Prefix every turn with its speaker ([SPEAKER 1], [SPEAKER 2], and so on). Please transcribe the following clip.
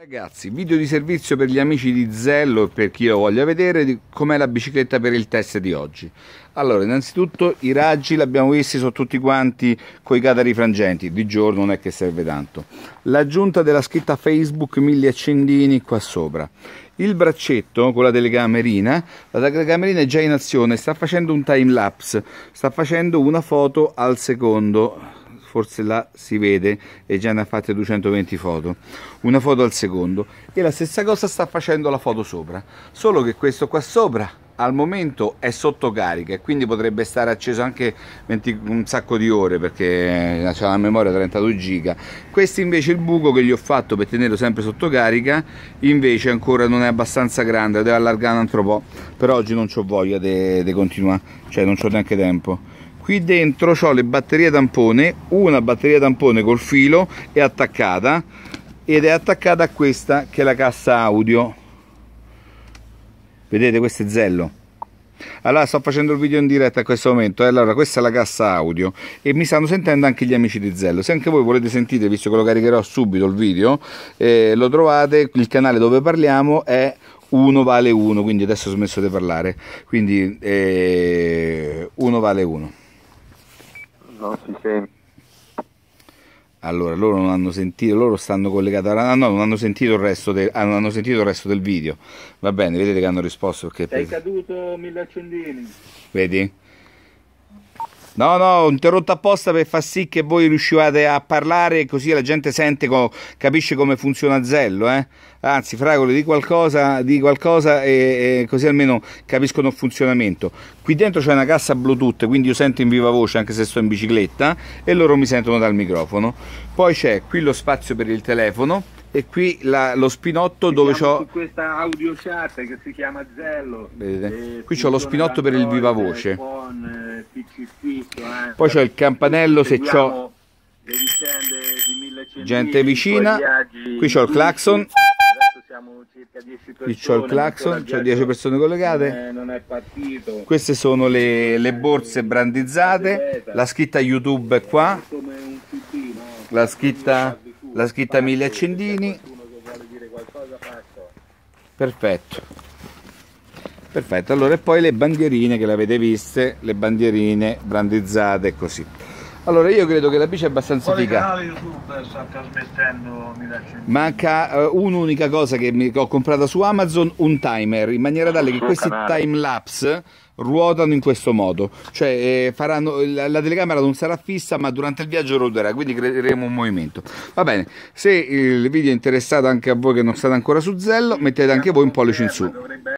[SPEAKER 1] Ragazzi, video di servizio per gli amici di Zello e per chi lo voglia vedere com'è la bicicletta per il test di oggi. Allora, innanzitutto i raggi l'abbiamo visti su tutti quanti coi catari frangenti, di giorno non è che serve tanto. L'aggiunta della scritta Facebook, mille accendini qua sopra. Il braccetto con la telecamerina, la telecamerina è già in azione, sta facendo un time lapse, sta facendo una foto al secondo forse là si vede e già ne ha fatte 220 foto una foto al secondo e la stessa cosa sta facendo la foto sopra solo che questo qua sopra al momento è sotto carica e quindi potrebbe stare acceso anche 20, un sacco di ore perché eh, ha la memoria 32 giga questo invece è il buco che gli ho fatto per tenerlo sempre sotto carica invece ancora non è abbastanza grande devo allargare un altro po' per oggi non ho voglia di continuare cioè non ho neanche tempo qui dentro ho le batterie tampone una batteria tampone col filo è attaccata ed è attaccata a questa che è la cassa audio vedete questo è zello allora sto facendo il video in diretta a questo momento eh? allora questa è la cassa audio e mi stanno sentendo anche gli amici di Zello se anche voi volete sentire visto che lo caricherò subito il video eh, lo trovate il canale dove parliamo è 1 vale 1 quindi adesso ho smesso di parlare quindi 1 eh, vale 1 non si sente. Allora, loro non hanno sentito, loro stanno collegati, ah, no, non hanno sentito, il resto del, ah, non hanno sentito il resto del video. Va bene, vedete che hanno risposto. Perché Sei per... caduto mille accendini. Vedi? No, no, ho interrotto apposta per far sì che voi riuscivate a parlare così la gente sente, co capisce come funziona Zello, eh? Anzi, Fragole, di qualcosa, di qualcosa e, e così almeno capiscono il funzionamento. Qui dentro c'è una cassa Bluetooth, quindi io sento in viva voce anche se sto in bicicletta e loro mi sentono dal microfono. Poi c'è qui lo spazio per il telefono e qui la, lo spinotto si dove ho questa audio chat che si chiama Zello. Vedete? Qui c'ho lo spinotto per il viva voce. Con, appiccicchito. Eh. Poi c'è il campanello se c'ho gente vicina. Qui c'ho il clacson.
[SPEAKER 2] Qui c'ho il clacson, c'ho 10
[SPEAKER 1] persone collegate. Queste sono le, le borse brandizzate. La scritta YouTube è qua. La scritta, la scritta Mille Accendini. Perfetto perfetto allora e poi le bandierine che le avete viste le bandierine brandizzate così allora io credo che la bici è abbastanza figa eh, manca uh, un'unica cosa che, mi, che, ho comprato su Amazon un timer in maniera tale che questi time lapse ruotano in questo modo cioè eh, faranno, eh, la, la, telecamera non sarà fissa ma durante il viaggio ruoterà quindi creeremo un movimento va bene se il video è interessato anche a voi che non state ancora su Zello mettete anche voi un pollice in su